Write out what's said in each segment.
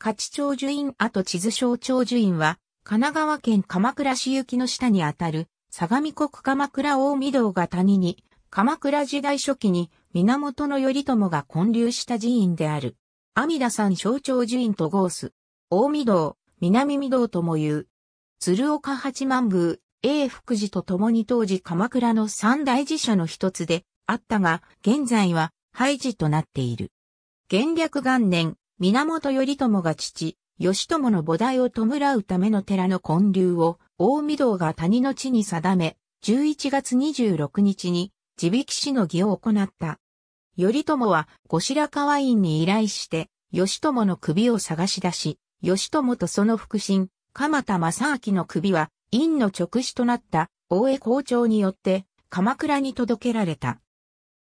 勝長寿院跡地図省長寿院は、神奈川県鎌倉市行きの下にあたる、相模国鎌倉大御堂が谷に、鎌倉時代初期に源頼朝が建立した寺院である。阿弥陀山小長寿院と合す。大御堂、南御堂とも言う。鶴岡八幡宮、永福寺と共に当時鎌倉の三大寺社の一つであったが、現在は廃寺となっている。元略元年、源頼朝が父、義朝の母代を弔うための寺の建立を、大御堂が谷の地に定め、11月26日に、地引きしの儀を行った。頼朝は、後白河院に依頼して、義朝の首を探し出し、義朝とその腹心、鎌田正明の首は、院の直死となった大江校長によって鎌倉に届けられた。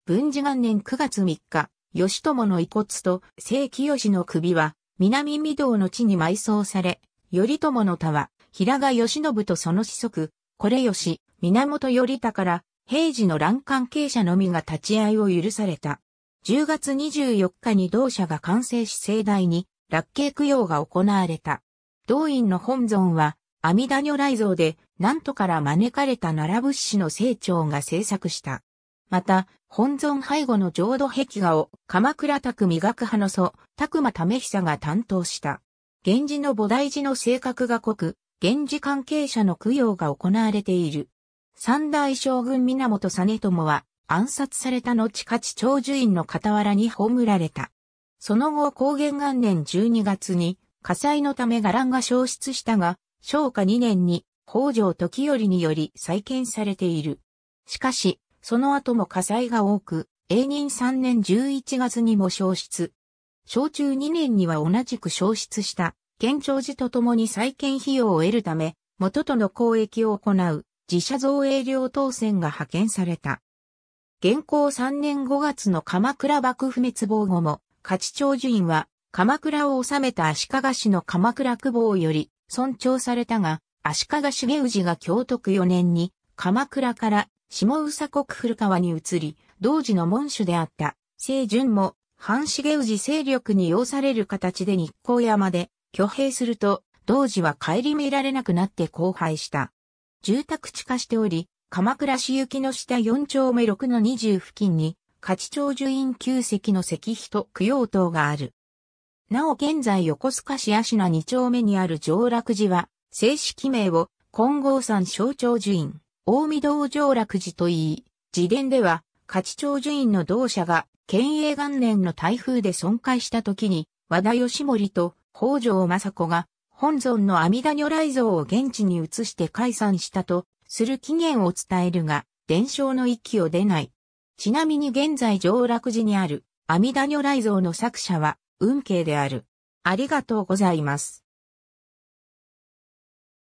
文治元年9月3日、義友の遺骨と正清の首は、南御堂の地に埋葬され、頼朝の田は、平賀義信とその子息、これ義、源頼田から、平時の乱関係者のみが立ち会いを許された。10月24日に同社が完成し盛大に、落慶供養が行われた。同院の本尊は、阿弥陀如来像で、何とから招かれた奈良仏師の清張が制作した。また、本尊背後の浄土壁画を鎌倉拓磨学派の祖、拓磨為久が担当した。源氏の菩提寺の性格が濃く、源氏関係者の供養が行われている。三代将軍源実朝は暗殺された後勝長寿院の傍らに葬られた。その後高元元年12月に火災のため伽藍が消失したが、昭和2年に北条時頼により再建されている。しかし、その後も火災が多く、永仁3年11月にも消失。小中2年には同じく消失した、県庁寺とともに再建費用を得るため、元との交易を行う、自社造営領当選が派遣された。現行3年5月の鎌倉幕府滅亡後も、勝長寿院は、鎌倉を治めた足利氏の鎌倉久保より尊重されたが、足利重氏が京徳4年に鎌倉から下宇佐国古川に移り、同時の門主であった、清順も、半重氏勢力に要される形で日光山で、挙兵すると、同時は帰り見られなくなって荒廃した。住宅地化しており、鎌倉市行きの下4丁目6の20付近に、勝町樹院旧跡の石碑と供養塔がある。なお現在横須賀市芦名2丁目にある上洛寺は、正式名を、金剛山象徴樹院。大見道上楽寺といい、自伝では、勝長寿院の同社が、県営元年の台風で損壊した時に、和田義盛と北条政子が、本尊の阿弥陀如来像を現地に移して解散したと、する起源を伝えるが、伝承の息を出ない。ちなみに現在上楽寺にある、阿弥陀如来像の作者は、運慶である。ありがとうございます。